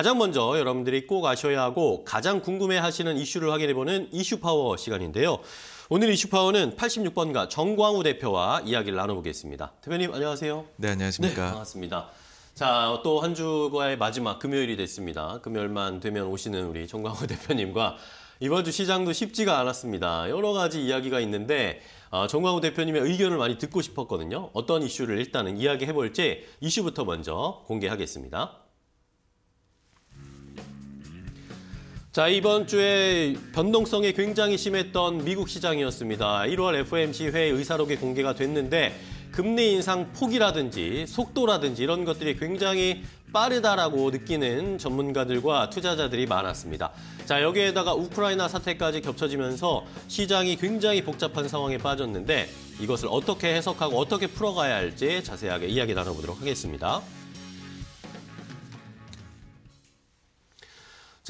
가장 먼저 여러분들이 꼭 아셔야 하고 가장 궁금해하시는 이슈를 확인해보는 이슈파워 시간인데요. 오늘 이슈파워는 86번가 정광우 대표와 이야기를 나눠보겠습니다. 대표님 안녕하세요. 네, 안녕하십니까. 네, 반갑습니다. 자, 또 한 주가의 마지막 금요일이 됐습니다. 금요일만 되면 오시는 우리 정광우 대표님과 이번 주 시장도 쉽지가 않았습니다. 여러 가지 이야기가 있는데 어, 정광우 대표님의 의견을 많이 듣고 싶었거든요. 어떤 이슈를 일단은 이야기해볼지 이슈부터 먼저 공개하겠습니다. 자, 이번 주에 변동성이 굉장히 심했던 미국 시장이었습니다. 1월 FOMC 회의 의사록이 공개가 됐는데 금리 인상 폭이라든지 속도라든지 이런 것들이 굉장히 빠르다라고 느끼는 전문가들과 투자자들이 많았습니다. 자, 여기에다가 우크라이나 사태까지 겹쳐지면서 시장이 굉장히 복잡한 상황에 빠졌는데 이것을 어떻게 해석하고 어떻게 풀어가야 할지 자세하게 이야기 나눠보도록 하겠습니다.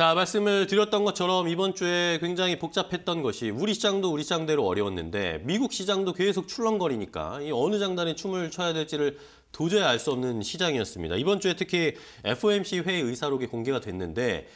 자, 말씀을 드렸던 것처럼 이번 주에 굉장히 복잡했던 것이 우리 시장도 우리 시장대로 어려웠는데 미국 시장도 계속 출렁거리니까 이 어느 장단에 춤을 춰야 될지를 도저히 알 수 없는 시장이었습니다. 이번 주에 특히 FOMC 회의 의사록이 공개가 됐는데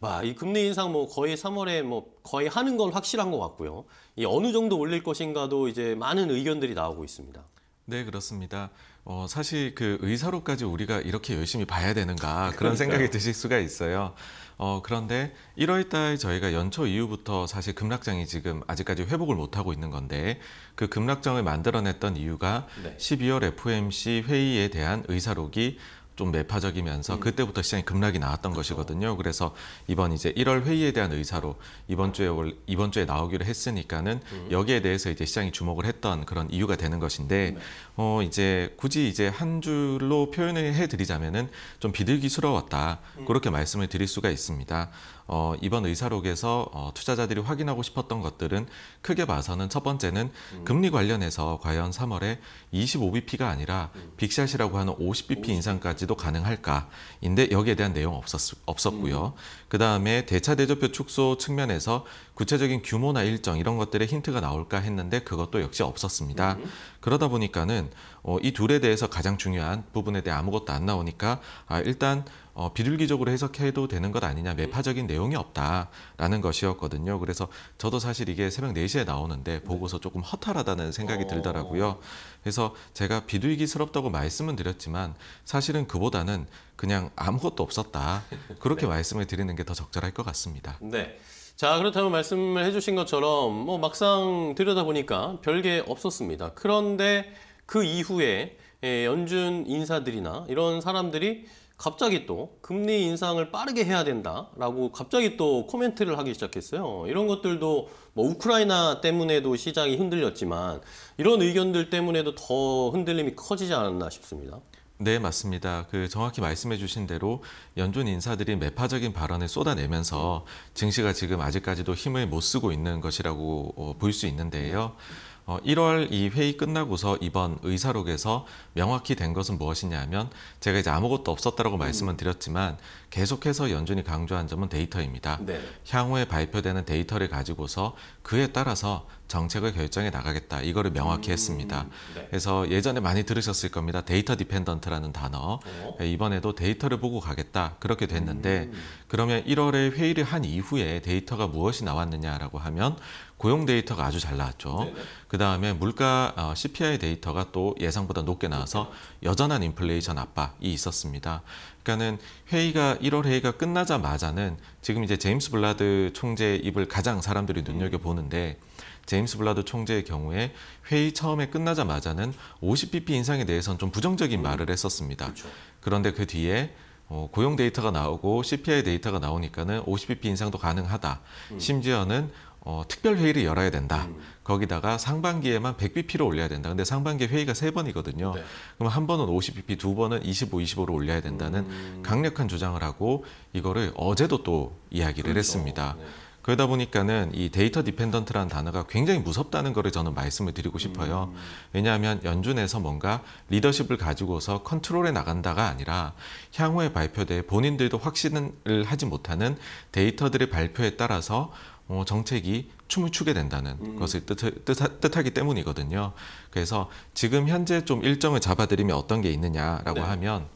와, 이 금리 인상 뭐 거의 3월에 뭐 거의 하는 건 확실한 것 같고요. 이 어느 정도 올릴 것인가도 이제 많은 의견들이 나오고 있습니다. 네, 그렇습니다. 어, 사실 그 의사로까지 우리가 이렇게 열심히 봐야 되는가 그런 그러니까요. 생각이 드실 수가 있어요. 어, 그런데 1월 달 저희가 연초 이후부터 사실 급락장이 지금 아직까지 회복을 못하고 있는 건데 그 급락장을 만들어냈던 이유가 네. 12월 FOMC 회의에 대한 의사록이 좀 매파적이면서 음. 그때부터 시장이 급락이 나왔던 그렇죠. 것이거든요. 그래서 이번 이제 1월 회의에 대한 의사로 이번 주에 올, 이번 주에 나오기로 했으니까는 음. 여기에 대해서 이제 시장이 주목을 했던 그런 이유가 되는 것인데 네. 어 이제 굳이 이제 한 줄로 표현을 해드리자면은 좀 비둘기스러웠다 음. 그렇게 말씀을 드릴 수가 있습니다. 어, 이번 의사록에서 어, 투자자들이 확인하고 싶었던 것들은 크게 봐서는 첫 번째는 음. 금리 관련해서 과연 3월에 25bp가 아니라 음. 빅샷이라고 하는 50bp 50. 인상까지 정지도 가능할까인데 여기에 대한 내용 없었, 없었고요. 음. 그 다음에 대차 대조표 축소 측면에서 구체적인 규모나 일정 이런 것들의 힌트가 나올까 했는데 그것도 역시 없었습니다. 음. 그러다 보니까는 어, 이 둘에 대해서 가장 중요한 부분에 대해 아무것도 안 나오니까 아, 일단 어, 비둘기적으로 해석해도 되는 것 아니냐 음. 매파적인 내용이 없다라는 것이었거든요. 그래서 저도 사실 이게 새벽 4시에 나오는데 네. 보고서 조금 허탈하다는 생각이 어. 들더라고요. 그래서 제가 비둘기스럽다고 말씀은 드렸지만 사실은 그보다는 그냥 아무것도 없었다 그렇게 네. 말씀을 드리는 게 더 적절할 것 같습니다. 네. 자 그렇다면 말씀을 해주신 것처럼 뭐 막상 들여다보니까 별게 없었습니다. 그런데 그 이후에 예, 연준 인사들이나 이런 사람들이 갑자기 또 금리 인상을 빠르게 해야 된다라고 갑자기 또 코멘트를 하기 시작했어요. 이런 것들도 뭐 우크라이나 때문에도 시장이 흔들렸지만 이런 의견들 때문에도 더 흔들림이 커지지 않았나 싶습니다. 네, 맞습니다. 그 정확히 말씀해 주신 대로 연준 인사들이 매파적인 발언을 쏟아내면서 증시가 지금 아직까지도 힘을 못 쓰고 있는 것이라고 볼수 어, 있는데요. 네. 어, 1월 이 회의 끝나고서 이번 의사록에서 명확히 된 것은 무엇이냐 하면 제가 이제 아무것도 없었다라고 음. 말씀은 드렸지만 계속해서 연준이 강조한 점은 데이터입니다. 네. 향후에 발표되는 데이터를 가지고서 그에 따라서 정책을 결정해 나가겠다. 이거를 명확히 음. 했습니다. 네. 그래서 예전에 많이 들으셨을 겁니다. 데이터 디펜던트라는 단어. 어? 네, 이번에도 데이터를 보고 가겠다. 그렇게 됐는데 음. 그러면 1월에 회의를 한 이후에 데이터가 무엇이 나왔느냐라고 하면 고용 데이터가 아주 잘 나왔죠. 네, 네. 그 다음에 물가 어, CPI 데이터가 또 예상보다 높게 나와서 여전한 인플레이션 압박이 있었습니다. 그러니까는 회의가 1월 회의가 끝나자마자는 지금 이제 제임스 블라드 총재 의 입을 가장 사람들이 음. 눈여겨 보는데 제임스 블라드 총재의 경우에 회의 처음에 끝나자마자는 50bp 인상에 대해서는 좀 부정적인 음. 말을 했었습니다. 그렇죠. 그런데 그 뒤에 어, 고용 데이터가 나오고 CPI 데이터가 나오니까는 50bp 인상도 가능하다. 음. 심지어는 어, 특별 회의를 열어야 된다. 음. 거기다가 상반기에만 100bp로 올려야 된다. 근데 상반기 회의가 세 번이거든요. 네. 그럼 한 번은 50bp, 두 번은 25, 25로 올려야 된다는 음. 강력한 주장을 하고 이거를 어제도 또 이야기를 그렇죠. 했습니다. 네. 그러다 보니까는 이 데이터 디펜던트라는 단어가 굉장히 무섭다는 거를 저는 말씀을 드리고 싶어요. 음. 왜냐하면 연준에서 뭔가 리더십을 가지고서 컨트롤에 나간다가 아니라 향후에 발표될 본인들도 확신을 하지 못하는 데이터들의 발표에 따라서 어, 정책이 춤을 추게 된다는 음. 것을 뜻, 뜻하, 기 때문이거든요. 그래서 지금 현재 좀 일정을 잡아드리면 어떤 게 있느냐라고 네. 하면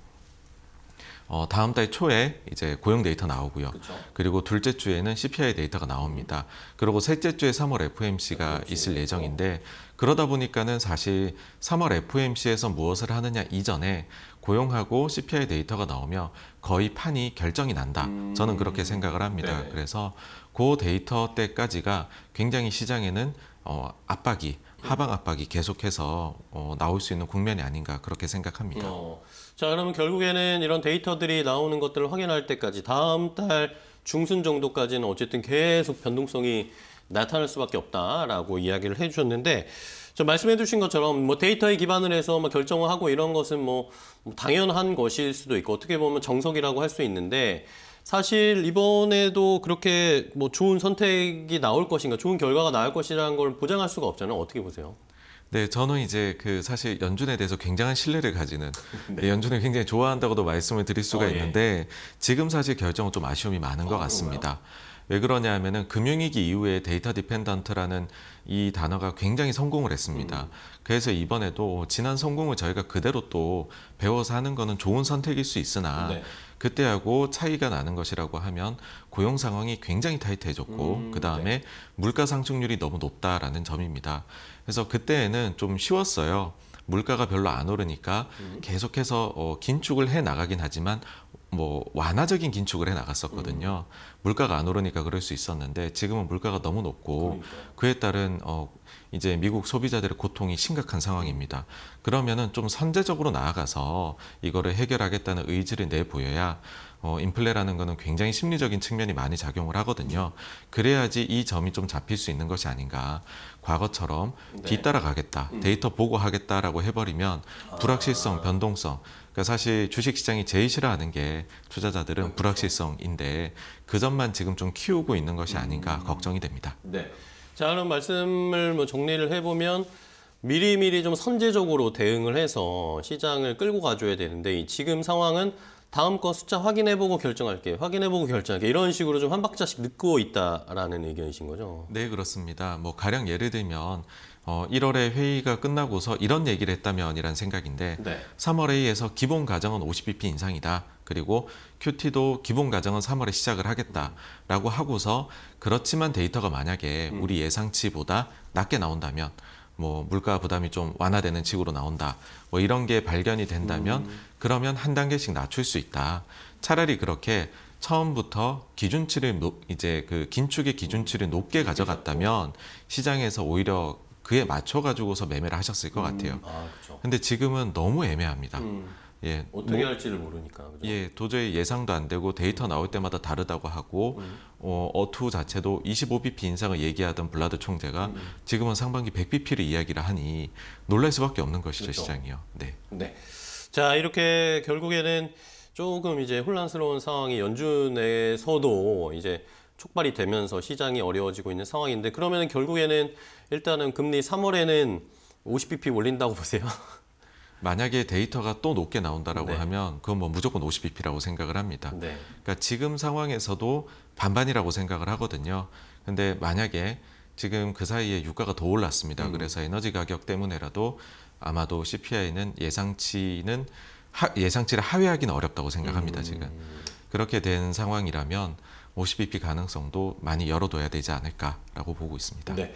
어, 다음 달 초에 이제 고용 데이터 나오고요. 그쵸. 그리고 둘째 주에는 CPI 데이터가 나옵니다. 그리고 셋째 주에 3월 FOMC가 아, 그쵸. 그렇죠. 있을 예정인데 그러다 보니까는 사실 3월 FOMC에서 무엇을 하느냐 이전에 고용하고 CPI 데이터가 나오며 거의 판이 결정이 난다. 음... 저는 그렇게 생각을 합니다. 네네. 그래서 그 데이터 때까지가 굉장히 시장에는 어, 압박이 네. 하방 압박이 계속해서 어, 나올 수 있는 국면이 아닌가 그렇게 생각합니다. 어... 자, 그러면 결국에는 이런 데이터들이 나오는 것들을 확인할 때까지 다음 달 중순 정도까지는 어쨌든 계속 변동성이 나타날 수밖에 없다라고 이야기를 해주셨는데 저 말씀해주신 것처럼 뭐 데이터에 기반을 해서 뭐 결정을 하고 이런 것은 뭐 당연한 것일 수도 있고 어떻게 보면 정석이라고 할 수 있는데 사실 이번에도 그렇게 뭐 좋은 선택이 나올 것인가 좋은 결과가 나올 것이라는 걸 보장할 수가 없잖아요. 어떻게 보세요? 네, 저는 이제 그 사실 연준에 대해서 굉장한 신뢰를 가지는 네. 네. 연준을 굉장히 좋아한다고도 말씀을 드릴 수가 어, 예. 있는데 지금 사실 결정은 좀 아쉬움이 많은 어, 것 같습니다. 그런가요? 왜 그러냐 하면은 금융위기 이후에 데이터 디펜던트라는 이 단어가 굉장히 성공을 했습니다. 음. 그래서 이번에도 지난 성공을 저희가 그대로 또 배워서 하는 거는 좋은 선택일 수 있으나 네. 그때하고 차이가 나는 것이라고 하면 고용 상황이 굉장히 타이트해졌고 음, 네. 그다음에 네. 물가 상승률이 너무 높다라는 점입니다. 그래서 그때에는 좀 쉬웠어요. 물가가 별로 안 오르니까 음. 계속해서 어, 긴축을 해 나가긴 하지만 뭐 완화적인 긴축을 해 나갔었거든요. 음. 물가가 안 오르니까 그럴 수 있었는데 지금은 물가가 너무 높고 그러니까. 그에 따른 어 이제 미국 소비자들의 고통이 심각한 상황입니다. 그러면은 좀 선제적으로 나아가서 이거를 해결하겠다는 의지를 내보여야 어, 인플레라는 거는 굉장히 심리적인 측면이 많이 작용을 하거든요. 그래야지 이 점이 좀 잡힐 수 있는 것이 아닌가. 과거처럼 네. 뒤따라가겠다, 음. 데이터 보고 하겠다라고 해버리면 아. 불확실성, 아. 변동성. 그러니까 사실 주식시장이 제일 싫어하는 게 투자자들은 그렇죠. 불확실성인데 그 점만 지금 좀 키우고 있는 것이 아닌가 음. 걱정이 됩니다. 네. 자, 그럼 말씀을 뭐 정리를 해보면 미리미리 좀 선제적으로 대응을 해서 시장을 끌고 가줘야 되는데 지금 상황은 다음 거 숫자 확인해보고 결정할게, 확인해보고 결정할게 이런 식으로 좀 한 박자씩 늦고 있다라는 의견이신 거죠? 네 그렇습니다. 뭐 가령 예를 들면 어, 1월에 회의가 끝나고서 이런 얘기를 했다면이란 생각인데 네. 3월 회의에서 기본 가정은 50bp 인상이다. 그리고 QT도 기본 가정은 3월에 시작을 하겠다라고 하고서 그렇지만 데이터가 만약에 음. 우리 예상치보다 낮게 나온다면 뭐 물가 부담이 좀 완화되는 식으로 나온다. 뭐 이런 게 발견이 된다면 음. 그러면 한 단계씩 낮출 수 있다. 차라리 그렇게 처음부터 기준치를 노, 이제 그 긴축의 기준치를 높게 가져갔다면 시장에서 오히려 그에 맞춰 가지고서 매매를 하셨을 것 같아요. 음. 아, 근데 지금은 너무 애매합니다. 음. 예, 어떻게 뭐, 할지를 모르니까. 그죠? 예, 도저히 예상도 안 되고 데이터 나올 때마다 다르다고 하고 음. 어, 어투 자체도 25bp 인상을 얘기하던 블라드 총재가 음. 지금은 상반기 100bp를 이야기를 하니 놀랄 수밖에 없는 것이죠 그렇죠. 시장이요. 네. 네. 자 이렇게 결국에는 조금 이제 혼란스러운 상황이 연준 에서도 이제 촉발이 되면서 시장이 어려워지고 있는 상황인데 그러면 결국에는 일단은 금리 3월에는 50bp 올린다고 보세요. 만약에 데이터가 또 높게 나온다라고 네. 하면 그건 뭐 무조건 50bp라고 생각을 합니다. 네. 그러니까 지금 상황에서도 반반이라고 생각을 하거든요. 근데 만약에 지금 그 사이에 유가가 더 올랐습니다. 음. 그래서 에너지 가격 때문에라도 아마도 CPI는 예상치는 하, 예상치를 하회하기는 어렵다고 생각합니다. 음. 지금 그렇게 된 상황이라면 50bp 가능성도 많이 열어둬야 되지 않을까라고 보고 있습니다. 네.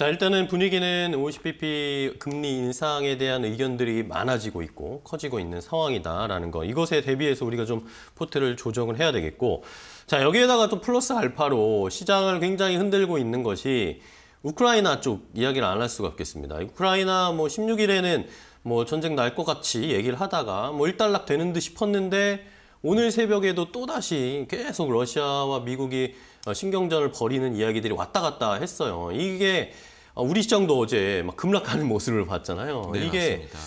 자 일단은 분위기는 OCPP 금리 인상에 대한 의견들이 많아지고 있고 커지고 있는 상황이다라는 거 이것에 대비해서 우리가 좀 포트를 조정을 해야 되겠고 자 여기에다가 또 플러스 알파로 시장을 굉장히 흔들고 있는 것이 우크라이나 쪽 이야기를 안 할 수가 없겠습니다. 우크라이나 뭐 16일에는 뭐 전쟁 날 것 같이 얘기를 하다가 뭐 일단락 되는 듯 싶었는데 오늘 새벽에도 또다시 계속 러시아와 미국이 어, 신경전을 벌이는 이야기들이 왔다 갔다 했어요. 이게 어, 우리 시장도 어제 막 급락하는 모습을 봤잖아요. 네, 이게 맞습니다.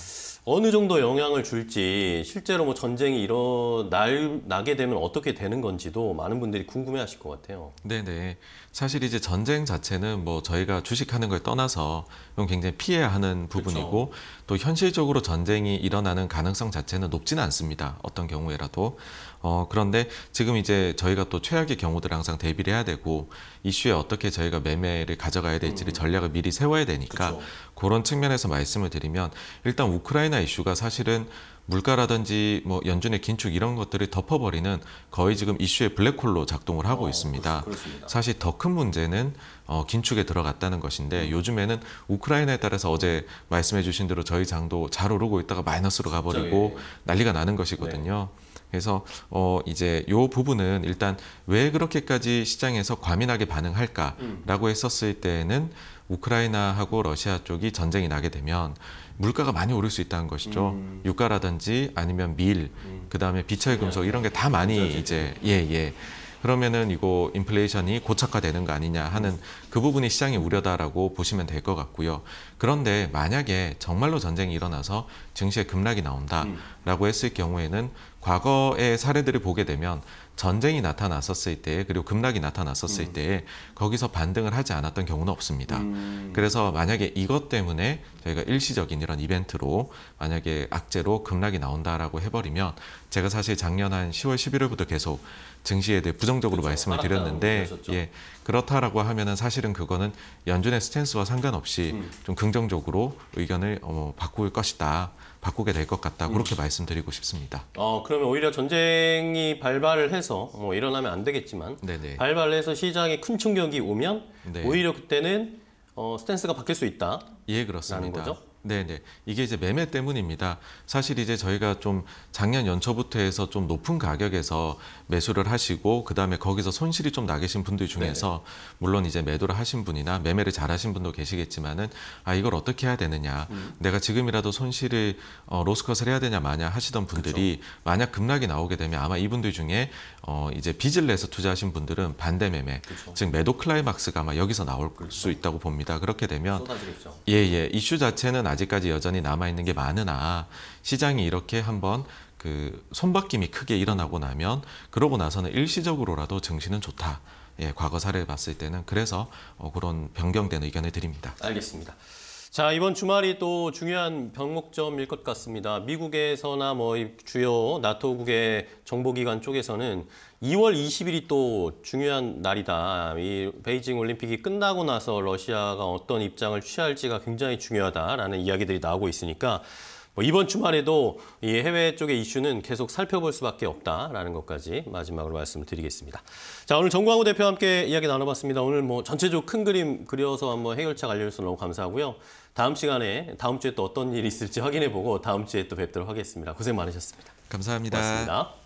어느 정도 영향을 줄지 실제로 뭐 전쟁이 일어나게 날 되면 어떻게 되는 건지도 많은 분들이 궁금해하실 것 같아요. 네네. 사실 이제 전쟁 자체는 뭐 저희가 주식하는 걸 떠나서 이건 굉장히 피해야 하는 부분이고 그쵸. 또 현실적으로 전쟁이 일어나는 가능성 자체는 높지는 않습니다. 어떤 경우에라도. 어, 그런데 지금 이제 저희가 또 최악의 경우들 항상 대비를 해야 되고 이슈에 어떻게 저희가 매매를 가져가야 될지를 음. 전략을 미리 세워야 되니까 그쵸. 그런 측면에서 말씀을 드리면 일단 우크라이나 트렌나 이슈가 사실은 물가라든지 뭐 연준의 긴축 이런 것들을 덮어버리는 거의 지금 이슈의 블랙홀로 작동을 하고 어, 있습니다. 그렇습니다. 사실 더 큰 문제는 어, 긴축에 들어갔다는 것인데 요즘에는 우크라이나에 따라서 어제 말씀해 주신 대로 저희 장도 잘 오르고 있다가 마이너스로 가버리고 난리가 나는 것이거든요. 네. 그래서 어 이제 요 부분은 일단 왜 그렇게까지 시장에서 과민하게 반응할까라고 했었을 때는 에 우크라이나하고 러시아 쪽이 전쟁이 나게 되면 물가가 많이 오를 수 있다는 것이죠. 음. 유가라든지 아니면 밀, 음. 그다음에 비철 금속 네. 이런 게 다 많이 이제 예 예. 그러면은 이거 인플레이션이 고착화되는 거 아니냐 하는 그 부분이 시장의 우려다라고 보시면 될 것 같고요. 그런데 만약에 정말로 전쟁이 일어나서 증시에 급락이 나온다라고 음. 했을 경우에는 과거의 사례들을 보게 되면 전쟁이 나타났었을 때 그리고 급락이 나타났었을 음. 때 거기서 반등을 하지 않았던 경우는 없습니다. 음. 그래서 만약에 이것 때문에 저희가 일시적인 이런 이벤트로 만약에 악재로 급락이 나온다라고 해버리면 제가 사실 작년 한 10월 1 1일부터 계속 증시에 대해 부정적으로 그렇죠. 말씀을 드렸는데 예, 그렇다라고 하면은 사실은 그거는 연준의 스탠스와 상관없이 음. 좀 긍정적으로 의견을 어, 바꿀 것이다. 바꾸게 될 것 같다. 음. 그렇게 말씀드리고 싶습니다. 어, 그러면 오히려 전쟁이 발발을 해서 해서 뭐 일어나면 안 되겠지만 네네. 발발을 해서 시장에 큰 충격이 오면 네. 오히려 그때는 어, 스탠스가 바뀔 수 있다. 예, 그렇습니다. 거죠. 네네. 이게 이제 매매 때문입니다. 사실 이제 저희가 좀 작년 연초부터 해서 좀 높은 가격에서 매수를 하시고, 그 다음에 거기서 손실이 좀 나 계신 분들 중에서, 네네. 물론 이제 매도를 하신 분이나 매매를 잘 하신 분도 계시겠지만은, 아, 이걸 어떻게 해야 되느냐. 음. 내가 지금이라도 손실을, 어, 로스컷을 해야 되냐, 마냐 하시던 분들이, 그쵸. 만약 급락이 나오게 되면 아마 이분들 중에 어, 이제 빚을 내서 투자하신 분들은 반대 매매, 그쵸. 즉 매도 클라이막스가 아마 여기서 나올 그쵸. 수 그렇죠. 있다고 봅니다. 그렇게 되면 예예 예, 이슈 자체는 아직까지 여전히 남아 있는 게 많으나 시장이 이렇게 한번 그 손바뀜이 크게 일어나고 나면 그러고 나서는 일시적으로라도 증시는 좋다. 예, 과거 사례를 봤을 때는 그래서 어, 그런 변경된 의견을 드립니다. 알겠습니다. 자, 이번 주말이 또 중요한 병목점일 것 같습니다. 미국에서나 뭐 주요 나토국의 정보기관 쪽에서는 2월 20일이 또 중요한 날이다. 이 베이징 올림픽이 끝나고 나서 러시아가 어떤 입장을 취할지가 굉장히 중요하다라는 이야기들이 나오고 있으니까 뭐 이번 주말에도 이 해외 쪽의 이슈는 계속 살펴볼 수밖에 없다라는 것까지 마지막으로 말씀을 드리겠습니다. 자 오늘 정광호 대표와 함께 이야기 나눠봤습니다. 오늘 뭐 전체적으로 큰 그림 그려서 한번 해결책 알려주셔서 너무 감사하고요. 다음 시간에 다음 주에 또 어떤 일이 있을지 확인해 보고 다음 주에 또 뵙도록 하겠습니다. 고생 많으셨습니다. 감사합니다 고맙습니다.